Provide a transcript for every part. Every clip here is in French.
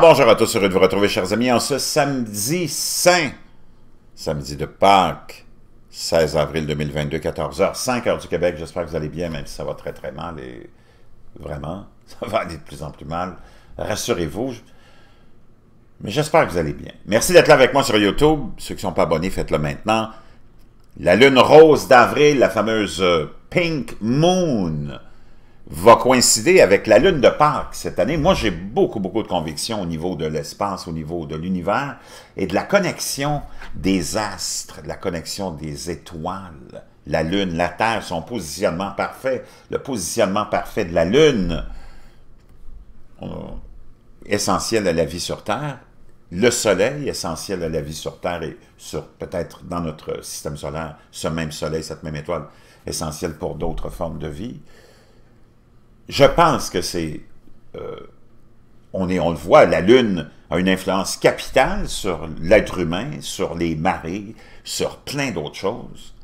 bonjour à tous, heureux de vous retrouver chers amis en ce samedi saint, samedi de Pâques, 16 avril 2022, 14h, 5h du Québec. J'espère que vous allez bien, même si ça va très très mal et vraiment, ça va aller de plus en plus mal. Rassurez-vous, mais j'espère que vous allez bien. Merci d'être là avec moi sur YouTube. Ceux qui ne sont pas abonnés, faites-le maintenant. La lune rose d'avril, la fameuse euh, Pink Moon, va coïncider avec la lune de Pâques cette année. Moi, j'ai beaucoup, beaucoup de convictions au niveau de l'espace, au niveau de l'univers et de la connexion des astres, de la connexion des étoiles. La lune, la Terre, son positionnement parfait, le positionnement parfait de la lune, euh, essentiel à la vie sur Terre. Le soleil, essentiel à la vie sur Terre et sur peut-être dans notre système solaire, ce même soleil, cette même étoile, essentiel pour d'autres formes de vie je pense que c'est... Euh, on, on le voit, la Lune a une influence capitale sur l'être humain, sur les marées, sur plein d'autres choses.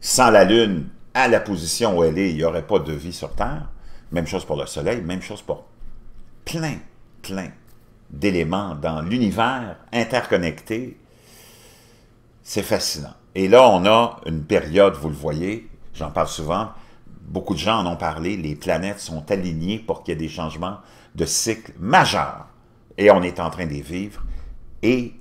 Sans la Lune, à la position où elle est, il n'y aurait pas de vie sur Terre. Même chose pour le Soleil, même chose pour plein, plein d'éléments dans l'univers interconnecté. C'est fascinant. Et là, on a une période, vous le voyez, j'en parle souvent, beaucoup de gens en ont parlé, les planètes sont alignées pour qu'il y ait des changements de cycle majeurs. Et on est en train de les vivre. Et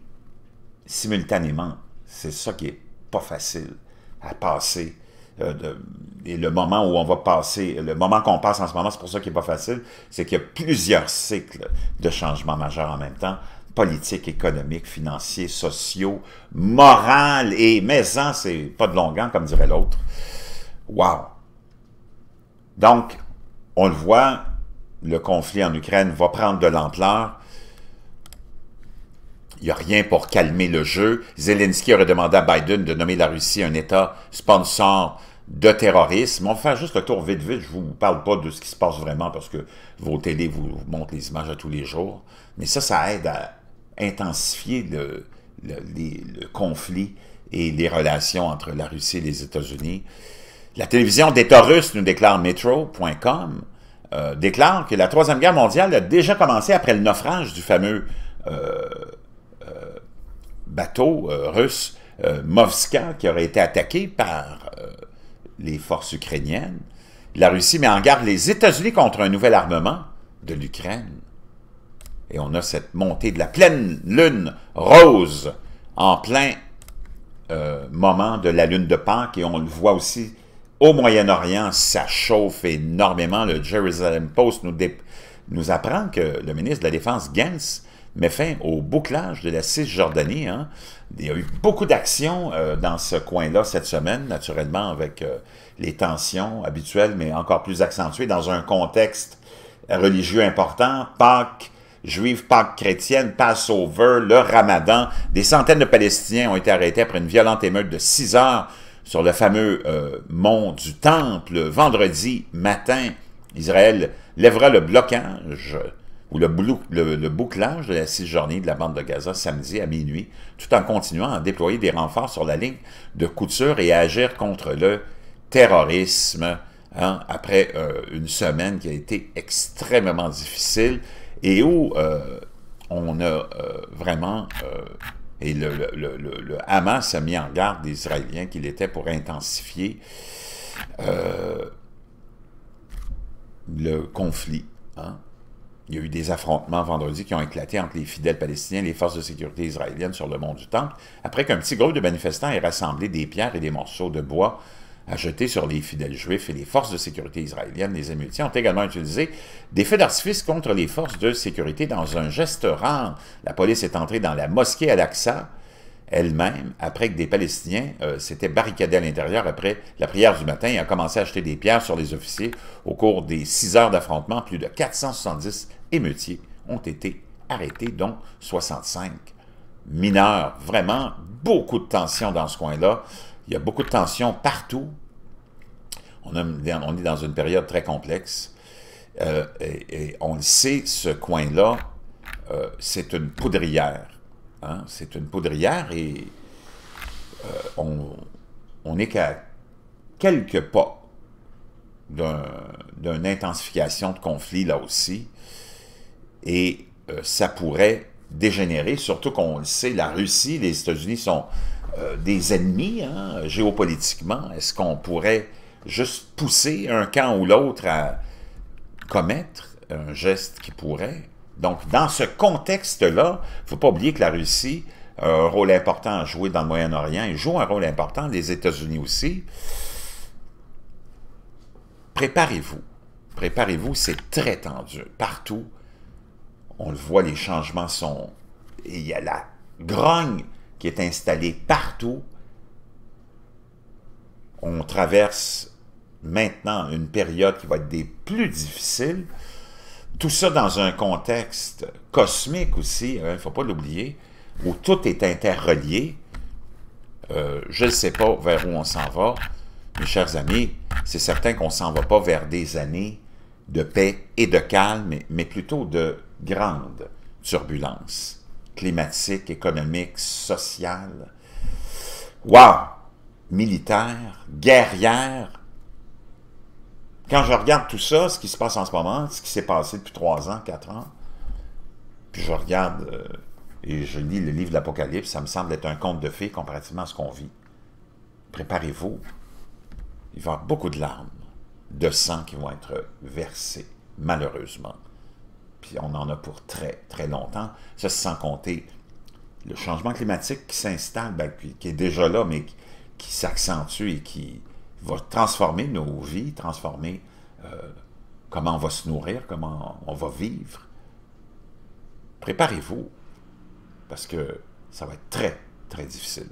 simultanément, c'est ça qui est pas facile à passer. Euh, et le moment où on va passer, le moment qu'on passe en ce moment, c'est pour ça qu'il n'est pas facile, c'est qu'il y a plusieurs cycles de changements majeurs en même temps, politiques, économiques, financiers, sociaux, moral et maison, c'est pas de longueur, comme dirait l'autre. waouh donc, on le voit, le conflit en Ukraine va prendre de l'ampleur. Il n'y a rien pour calmer le jeu. Zelensky aurait demandé à Biden de nommer la Russie un État sponsor de terrorisme. On va faire juste le tour vite, vite. Je ne vous parle pas de ce qui se passe vraiment parce que vos télés vous, montrent les images à tous les jours. Mais ça, ça aide à intensifier le conflit et les relations entre la Russie et les États-Unis. La télévision d'État russe, nous déclare Metro.com, euh, déclare que la Troisième Guerre mondiale a déjà commencé après le naufrage du fameux euh, euh, bateau russe Movska qui aurait été attaqué par les forces ukrainiennes. La Russie met en garde les États-Unis contre un nouvel armement de l'Ukraine. Et on a cette montée de la pleine lune rose en plein moment de la lune de Pâques et on le voit aussi au Moyen-Orient, ça chauffe énormément. Le Jerusalem Post nous, nous apprend que le ministre de la Défense, Gantz, met fin au bouclage de la Cisjordanie. Hein. Il y a eu beaucoup d'actions euh, dans ce coin-là cette semaine, naturellement, avec euh, les tensions habituelles, mais encore plus accentuées dans un contexte religieux important. Pâques juives, Pâques chrétienne, Passover, le Ramadan. Des centaines de Palestiniens ont été arrêtés après une violente émeute de six heures sur le fameux euh, mont du Temple, vendredi matin, Israël lèvera le blocage ou le, bouclage de la six-journée de la bande de Gaza samedi à minuit, tout en continuant à déployer des renforts sur la ligne de couture et à agir contre le terrorisme hein, après euh, une semaine qui a été extrêmement difficile et où euh, on a vraiment et le, le, le, Hamas a mis en garde les Israéliens qu'il était pour intensifier euh, le conflit. Hein. Il y a eu des affrontements vendredi qui ont éclaté entre les fidèles palestiniens et les forces de sécurité israéliennes sur le mont du Temple, après qu'un petit groupe de manifestants ait rassemblé des pierres et des morceaux de bois à jeter sur les fidèles juifs et les forces de sécurité israéliennes. Les émeutiers ont également utilisé des feux d'artifice contre les forces de sécurité dans un geste rare. La police est entrée dans la mosquée Al-Aqsa elle-même après que des Palestiniens euh, s'étaient barricadés à l'intérieur après la prière du matin et a commencé à jeter des pierres sur les officiers. Au cours des six heures d'affrontement, plus de 470 émeutiers ont été arrêtés, dont 65 mineurs. Vraiment, beaucoup de tension dans ce coin-là. Il y a beaucoup de tensions partout. On, est dans une période très complexe. Euh, et, on le sait, ce coin-là, euh, c'est une poudrière. Hein. C'est une poudrière et euh, on, n'est qu'à quelques pas d'une intensification de conflit là aussi. Et ça pourrait dégénérer, surtout qu'on le sait, la Russie, les États-Unis sont euh, des ennemis hein, géopolitiquement? Est-ce qu'on pourrait juste pousser un camp ou l'autre à commettre un geste qui pourrait? Donc, dans ce contexte-là, il ne faut pas oublier que la Russie a un rôle important à jouer dans le Moyen-Orient et joue un rôle important, les États-Unis aussi. Préparez-vous. Préparez-vous, c'est très tendu. Partout, on le voit, les changements sont... Il y a la grogne qui est installé partout. On traverse maintenant une période qui va être des plus difficiles. Tout ça dans un contexte cosmique aussi, hein, il ne faut pas l'oublier, où tout est interrelié. Euh, je ne sais pas vers où on s'en va, mes chers amis, c'est certain qu'on ne s'en va pas vers des années de paix et de calme, mais plutôt de grandes turbulences climatique, économique, social, waouh, Militaire, guerrière. Quand je regarde tout ça, ce qui se passe en ce moment, ce qui s'est passé depuis trois ans, quatre ans, puis je regarde euh, et je lis le livre de l'Apocalypse, ça me semble être un conte de fées comparativement à ce qu'on vit. Préparez-vous. Il va y avoir beaucoup de larmes, de sang qui vont être versés, malheureusement puis on en a pour très, très longtemps. Ça, c'est sans compter le changement climatique qui s'installe, ben, qui est déjà là, mais qui, s'accentue et qui va transformer nos vies, transformer euh, comment on va se nourrir, comment on va vivre. Préparez-vous, parce que ça va être très, très difficile.